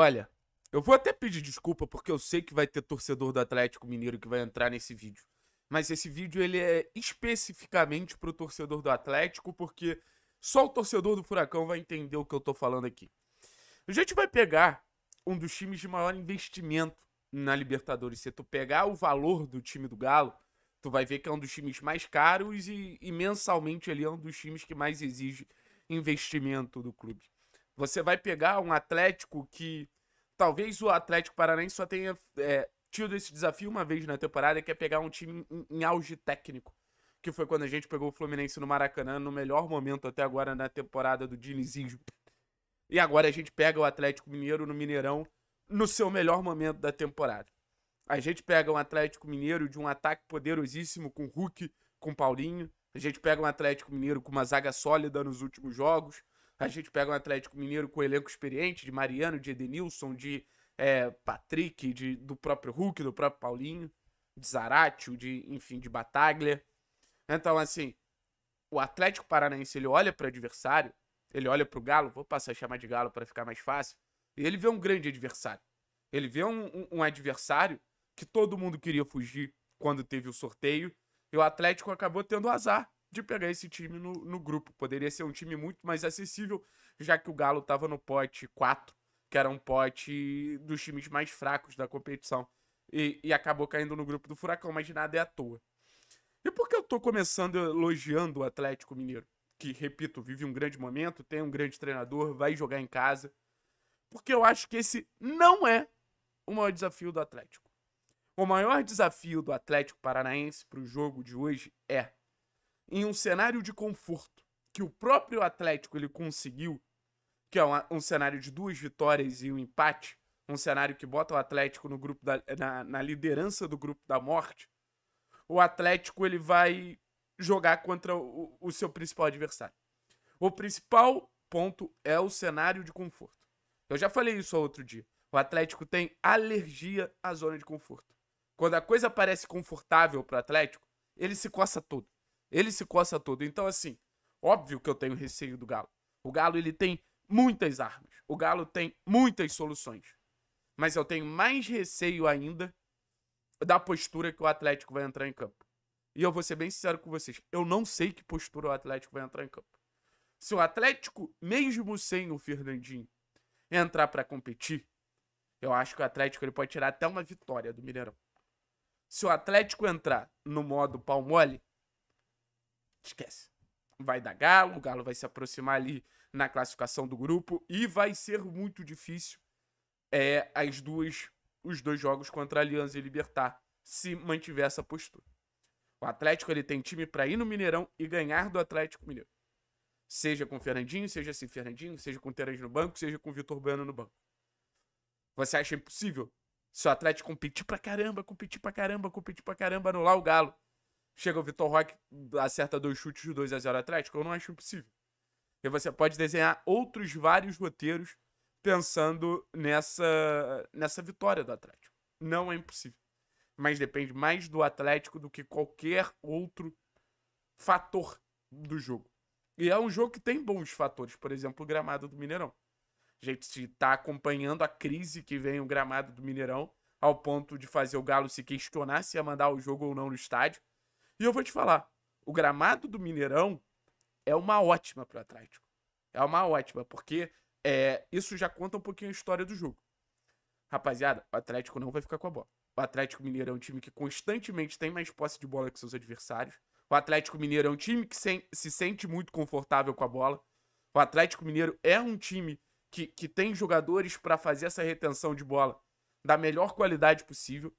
Olha, eu vou até pedir desculpa porque eu sei que vai ter torcedor do Atlético Mineiro que vai entrar nesse vídeo. Mas esse vídeo ele é especificamente pro torcedor do Atlético porque só o torcedor do Furacão vai entender o que eu tô falando aqui. A gente vai pegar um dos times de maior investimento na Libertadores. Se tu pegar o valor do time do Galo, tu vai ver que é um dos times mais caros e, e mensalmente ele é um dos times que mais exige investimento do clube. Você vai pegar um Atlético que talvez o Atlético Paranaense só tenha é, tido esse desafio uma vez na temporada, que é pegar um time em, em, auge técnico. Que foi quando a gente pegou o Fluminense no Maracanã, no melhor momento até agora na temporada do Dinizismo. E agora a gente pega o Atlético Mineiro no Mineirão, no seu melhor momento da temporada. A gente pega um Atlético Mineiro de um ataque poderosíssimo com Hulk, com Paulinho. A gente pega um Atlético Mineiro com uma zaga sólida nos últimos jogos. A gente pega um Atlético Mineiro com elenco experiente, de Mariano, de Edenilson, de é, Patrick, de, do próprio Hulk, do próprio Paulinho, de Zaratio, de, enfim, de Bataglia. Então, assim, o Atlético Paranaense, ele olha para o adversário, ele olha para o Galo, vou passar a chamar de Galo para ficar mais fácil, e ele vê um grande adversário. Ele vê um, um, um adversário que todo mundo queria fugir quando teve o sorteio, e o Atlético acabou tendo azar de pegar esse time no, no grupo. Poderia ser um time muito mais acessível, já que o Galo estava no pote 4, que era um pote dos times mais fracos da competição. E, e, acabou caindo no grupo do Furacão, mas nada é à toa. E por que eu estou começando elogiando o Atlético Mineiro? Que, repito, vive um grande momento, tem um grande treinador, vai jogar em casa. Porque eu acho que esse não é o maior desafio do Atlético. O maior desafio do Atlético Paranaense para o jogo de hoje é em um cenário de conforto que o próprio Atlético ele conseguiu, que é um, um cenário de duas vitórias e um empate, um cenário que bota o Atlético no grupo da, na, na liderança do grupo da morte, o Atlético ele vai jogar contra o, o seu principal adversário. O principal ponto é o cenário de conforto. Eu já falei isso outro dia. O Atlético tem alergia à zona de conforto. Quando a coisa parece confortável para o Atlético, ele se coça todo. Ele se coça todo. Então, assim, óbvio que eu tenho receio do Galo. O Galo, ele tem muitas armas. O Galo tem muitas soluções. Mas eu tenho mais receio ainda da postura que o Atlético vai entrar em campo. E eu vou ser bem sincero com vocês. Eu não sei que postura o Atlético vai entrar em campo. Se o Atlético, mesmo sem o Fernandinho, entrar para competir, eu acho que o Atlético ele pode tirar até uma vitória do Mineirão. Se o Atlético entrar no modo pau mole, esquece. Vai dar Galo, o Galo vai se aproximar ali na classificação do grupo e vai ser muito difícil é, as duas, os dois jogos contra a Aliança e Libertar se mantiver essa postura. O Atlético ele tem time para ir no Mineirão e ganhar do Atlético Mineiro. Seja com o Fernandinho, seja sem Fernandinho, seja com o Terence no banco, seja com o Vitor Bueno no banco. Você acha impossível? Se o Atlético competir pra caramba, competir pra caramba, competir pra caramba, anular o Galo Chega o Vitor Roque, acerta dois chutes de 2 a 0 Atlético, eu não acho impossível. E você pode desenhar outros vários roteiros pensando nessa, nessa vitória do Atlético. Não é impossível. Mas depende mais do Atlético do que qualquer outro fator do jogo. E é um jogo que tem bons fatores, por exemplo, o gramado do Mineirão. A gente está acompanhando a crise que vem o gramado do Mineirão, ao ponto de fazer o Galo se questionar se ia mandar o jogo ou não no estádio. E eu vou te falar, o gramado do Mineirão é uma ótima para o Atlético. É uma ótima, porque é, isso já conta um pouquinho a história do jogo. Rapaziada, o Atlético não vai ficar com a bola. O Atlético Mineiro é um time que constantemente tem mais posse de bola que seus adversários. O Atlético Mineiro é um time que se, se sente muito confortável com a bola. O Atlético Mineiro é um time que, que tem jogadores para fazer essa retenção de bola da melhor qualidade possível.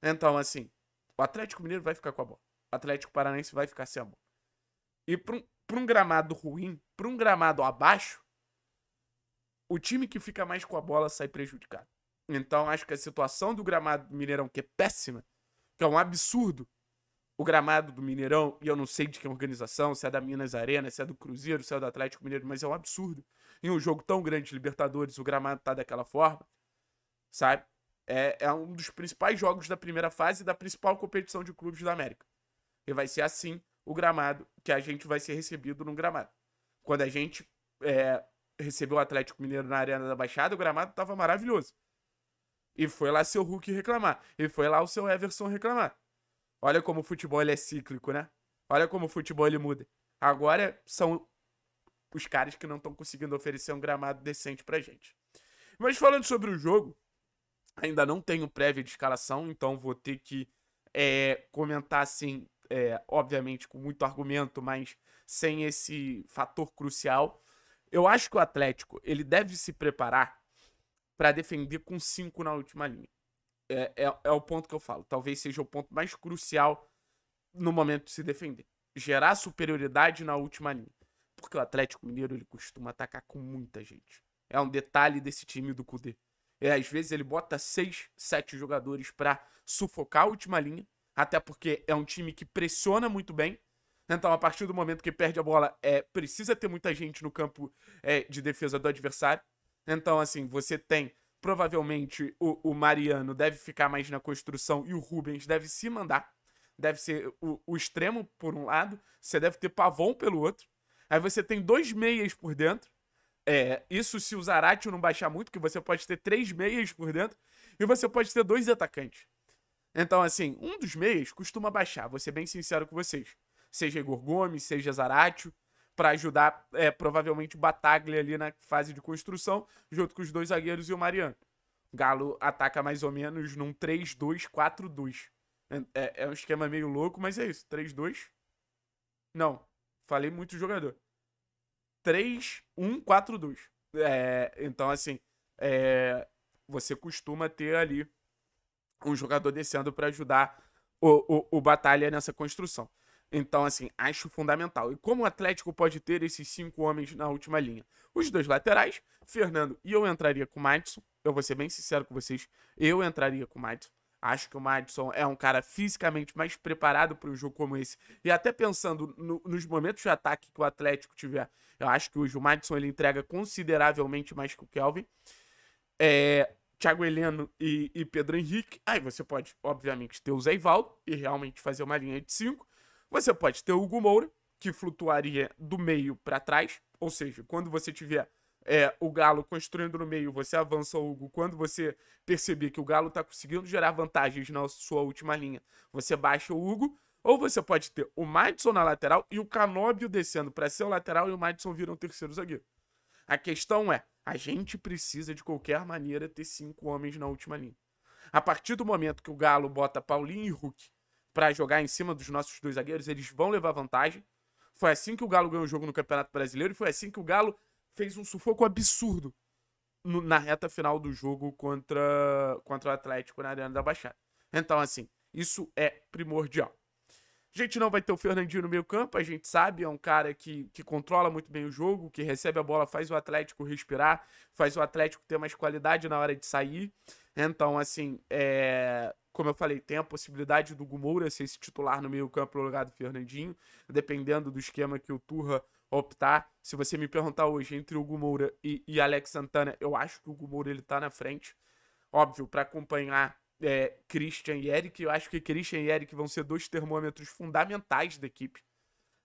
Então, assim, o Atlético Mineiro vai ficar com a bola. Atlético Paranaense vai ficar sem a bola. E para um, pra um gramado ruim, para um gramado abaixo, o time que fica mais com a bola sai prejudicado. Então acho que a situação do gramado do Mineirão, que é péssima, que é um absurdo, o gramado do Mineirão, e eu não sei de que organização, se é da Minas Arena, se é do Cruzeiro, se é do Atlético Mineiro, mas é um absurdo. Em um jogo tão grande de Libertadores, o gramado tá daquela forma, sabe? É, é um dos principais jogos da primeira fase da principal competição de clubes da América. E vai ser assim o gramado que a gente vai ser recebido no gramado. Quando a gente é, recebeu o Atlético Mineiro na Arena da Baixada, o gramado estava maravilhoso. E foi lá seu Hulk reclamar. E foi lá o seu Everson reclamar. Olha como o futebol ele é cíclico, né? Olha como o futebol ele muda. Agora são os caras que não estão conseguindo oferecer um gramado decente pra gente. Mas falando sobre o jogo, ainda não tenho prévia de escalação, então vou ter que é, comentar assim é, obviamente com muito argumento, mas sem esse fator crucial. Eu acho que o Atlético ele deve se preparar para defender com cinco na última linha. É, é, é, o ponto que eu falo. Talvez seja o ponto mais crucial no momento de se defender. Gerar superioridade na última linha. Porque o Atlético Mineiro ele costuma atacar com muita gente. É um detalhe desse time do Cudê. É, às vezes ele bota seis, sete jogadores para sufocar a última linha até porque é um time que pressiona muito bem. Então, a partir do momento que perde a bola, é precisa ter muita gente no campo é, de defesa do adversário. Então, assim, você tem provavelmente o, o, Mariano deve ficar mais na construção e o Rubens deve se mandar. Deve ser o, o extremo por um lado, você deve ter Pavon pelo outro. Aí você tem dois meias por dentro. É, isso se o Zaratio não baixar muito, que você pode ter três meias por dentro. E você pode ter dois atacantes. Então, assim, um dos meias costuma baixar, vou ser bem sincero com vocês. Seja Igor Gomes, seja Zaratio, para ajudar é, provavelmente o Bataglia ali na fase de construção, junto com os dois zagueiros e o Mariano. Galo ataca mais ou menos num 3-2-4-2. É, é, é, um esquema meio louco, mas é isso. 3-2. Não, falei muito jogador. 3-1-4-2. É, então, assim, é, você costuma ter ali um jogador descendo para ajudar o, o, o Batalha nessa construção. Então, assim, acho fundamental. E como o Atlético pode ter esses cinco homens na última linha? Os dois laterais, Fernando e eu entraria com o Madison. Eu vou ser bem sincero com vocês, eu entraria com o Madison. Acho que o Madison é um cara fisicamente mais preparado para um jogo como esse. E até pensando no, nos momentos de ataque que o Atlético tiver, eu acho que hoje o Madison ele entrega consideravelmente mais que o Kelvin. É, Thiago Heleno e, e Pedro Henrique. Aí você pode, obviamente, ter o Zé Ivaldo e realmente fazer uma linha de cinco. Você pode ter o Hugo Moura, que flutuaria do meio para trás. Ou seja, quando você tiver é, o Galo construindo no meio, você avança o Hugo. Quando você perceber que o Galo está conseguindo gerar vantagens na sua última linha, você baixa o Hugo. Ou você pode ter o Madison na lateral e o Canóbio descendo para ser o lateral e o Madison vira um terceiro zagueiro. A questão é, a gente precisa, de qualquer maneira, ter cinco homens na última linha. A partir do momento que o Galo bota Paulinho e Hulk para jogar em cima dos nossos dois zagueiros, eles vão levar vantagem. Foi assim que o Galo ganhou o jogo no Campeonato Brasileiro e foi assim que o Galo fez um sufoco absurdo no, na reta final do jogo contra, contra o Atlético na Arena da Baixada. Então, assim, isso é primordial. A gente não vai ter o Fernandinho no meio campo, a gente sabe, é um cara que, que controla muito bem o jogo, que recebe a bola, faz o Atlético respirar, faz o Atlético ter mais qualidade na hora de sair. Então, assim, é, como eu falei, tem a possibilidade do Gumoura ser esse titular no meio campo no lugar do Fernandinho, dependendo do esquema que o Turra optar. Se você me perguntar hoje entre o Gumoura e, e Alex Santana, eu acho que o Gumoura ele tá na frente. Óbvio, para acompanhar é, Christian e Eric. Eu acho que Christian e Eric vão ser dois termômetros fundamentais da equipe.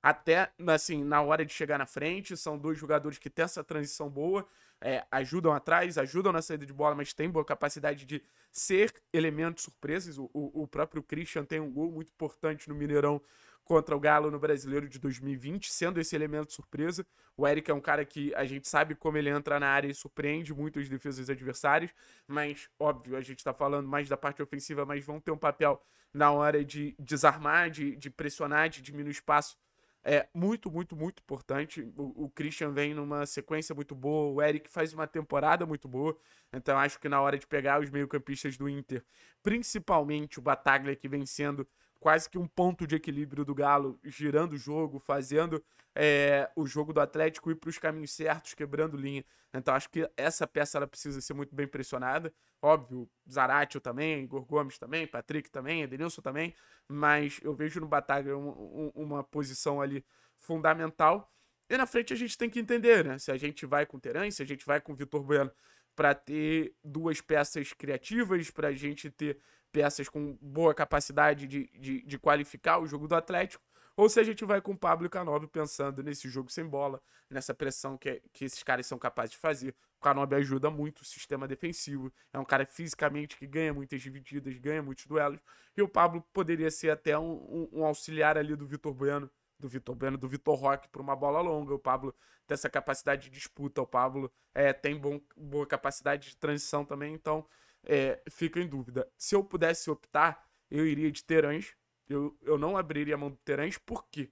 Até, assim, na hora de chegar na frente, são dois jogadores que têm essa transição boa, é, ajudam atrás, ajudam na saída de bola, mas têm boa capacidade de ser elementos surpresas. O, o, o próprio Christian tem um gol muito importante no Mineirão contra o Galo no Brasileiro de 2020, sendo esse elemento surpresa. O Eric é um cara que a gente sabe como ele entra na área e surpreende muito as defesas adversárias, mas óbvio, a gente está falando mais da parte ofensiva, mas vão ter um papel na hora de desarmar, de, de pressionar, de diminuir o espaço. É muito, muito, muito importante. O, o Christian vem numa sequência muito boa, o Eric faz uma temporada muito boa, então acho que na hora de pegar os meio-campistas do Inter, principalmente o Bataglia, que vem sendo quase que um ponto de equilíbrio do Galo, girando o jogo, fazendo é, o jogo do Atlético ir para os caminhos certos, quebrando linha. Então acho que essa peça ela precisa ser muito bem pressionada. Óbvio, Zaratio também, Igor Gomes também, Patrick também, Edenilson também, mas eu vejo no Bataglia uma, uma posição ali fundamental. E na frente a gente tem que entender, né? Se a gente vai com o Teran, se a gente vai com o Vitor Bueno para ter duas peças criativas, para a gente ter peças com boa capacidade de, de, de qualificar o jogo do Atlético, ou se a gente vai com o Pablo e Canobi pensando nesse jogo sem bola, nessa pressão que, que esses caras são capazes de fazer. O Canobi ajuda muito o sistema defensivo, é um cara fisicamente que ganha muitas divididas, ganha muitos duelos, e o Pablo poderia ser até um, um, um auxiliar ali do Vitor Bueno, do Vitor Bueno, do Vitor Roque para uma bola longa. O Pablo tem essa capacidade de disputa, o Pablo é, tem bom, boa capacidade de transição também, então é, fica em dúvida. Se eu pudesse optar, eu iria de Terãs. Eu, eu não abriria a mão do Terãs, por quê?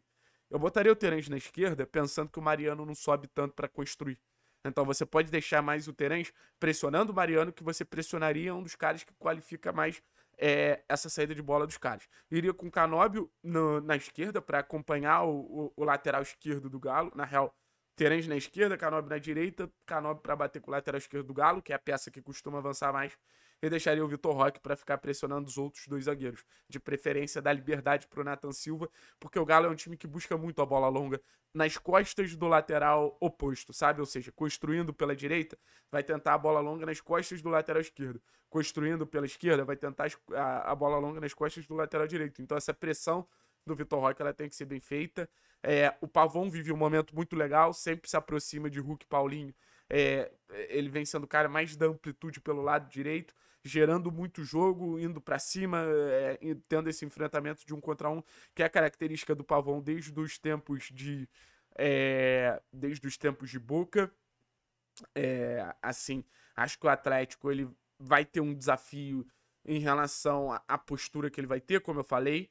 Eu botaria o Terãs na esquerda, pensando que o Mariano não sobe tanto para construir. Então você pode deixar mais o Terãs pressionando o Mariano, que você pressionaria um dos caras que qualifica mais é, essa saída de bola dos caras. Iria com o Canóbio no, na esquerda para acompanhar o, o, o, lateral esquerdo do Galo. Na real, Terence na esquerda, Canob na direita, Canob para bater com o lateral esquerdo do Galo, que é a peça que costuma avançar mais, e deixaria o Vitor Roque para ficar pressionando os outros dois zagueiros. De preferência, dar liberdade para o Nathan Silva, porque o Galo é um time que busca muito a bola longa nas costas do lateral oposto, sabe? Ou seja, construindo pela direita, vai tentar a bola longa nas costas do lateral esquerdo. Construindo pela esquerda, vai tentar a bola longa nas costas do lateral direito. Então, essa pressão do Vitor Roque ela tem que ser bem feita. É, o Pavon vive um momento muito legal, sempre se aproxima de Hulk Paulinho. É, ele vem sendo o cara mais da amplitude pelo lado direito, gerando muito jogo, indo para cima, é, tendo esse enfrentamento de um contra um, que é a característica do Pavon desde os tempos de. É, desde os tempos de Boca. É, assim, acho que o Atlético ele vai ter um desafio em relação à postura que ele vai ter, como eu falei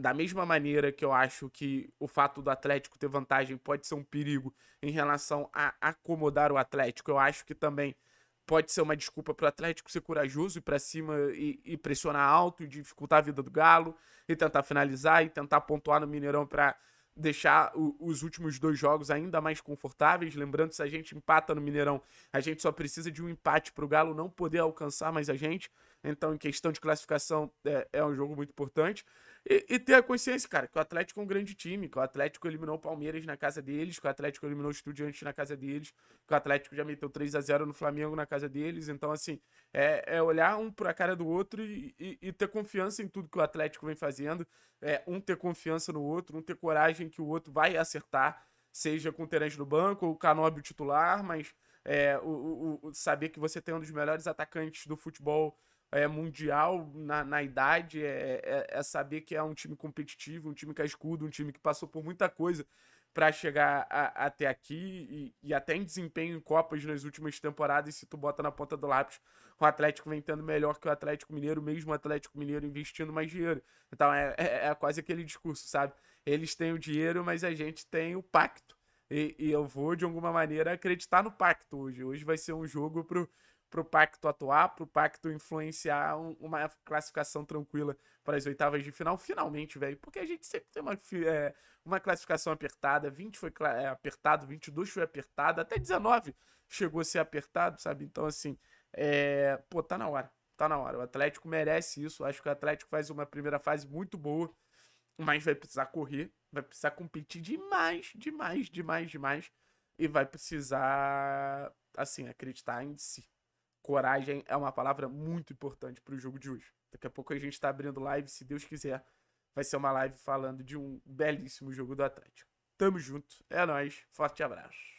da mesma maneira que eu acho que o fato do Atlético ter vantagem pode ser um perigo em relação a acomodar o Atlético, eu acho que também pode ser uma desculpa para o Atlético ser corajoso e para cima e, e, pressionar alto e dificultar a vida do Galo e tentar finalizar e tentar pontuar no Mineirão para deixar o, os últimos dois jogos ainda mais confortáveis. Lembrando, se a gente empata no Mineirão, a gente só precisa de um empate para o Galo não poder alcançar mais a gente. Então, em questão de classificação, é, é um jogo muito importante. E, e, ter a consciência, cara, que o Atlético é um grande time, que o Atlético eliminou o Palmeiras na casa deles, que o Atlético eliminou o Estudiantes na casa deles, que o Atlético já meteu 3 a 0 no Flamengo na casa deles. Então, assim, é, é olhar um para a cara do outro e, e, e, ter confiança em tudo que o Atlético vem fazendo. É, um ter confiança no outro, um ter coragem que o outro vai acertar, seja com o Terence no banco ou o Canóbio titular, mas é, o, o, o, saber que você tem um dos melhores atacantes do futebol é, mundial na, na idade, é, é, é, saber que é um time competitivo, um time cascudo, é um time que passou por muita coisa para chegar a, até aqui e, e, até em desempenho em Copas nas últimas temporadas, se tu bota na ponta do lápis, o Atlético vem tendo melhor que o Atlético Mineiro, mesmo o Atlético Mineiro investindo mais dinheiro. Então é, é, é quase aquele discurso, sabe? Eles têm o dinheiro, mas a gente tem o pacto. E, e, eu vou, de alguma maneira, acreditar no pacto hoje. Hoje vai ser um jogo pro, para o pacto atuar, para o pacto influenciar um, uma classificação tranquila para as oitavas de final, finalmente, velho. Porque a gente sempre tem uma, é, uma classificação apertada, 20 foi é, apertado, 22 foi apertado, até 19 chegou a ser apertado, sabe? Então, assim, é, pô, tá na hora, tá na hora. O Atlético merece isso, acho que o Atlético faz uma primeira fase muito boa, mas vai precisar correr, vai precisar competir demais, demais, demais, demais, e vai precisar, assim, acreditar em si coragem é uma palavra muito importante para o jogo de hoje. Daqui a pouco a gente está abrindo live, se Deus quiser, vai ser uma live falando de um belíssimo jogo do Atlético. Tamo junto, é nós, forte abraço.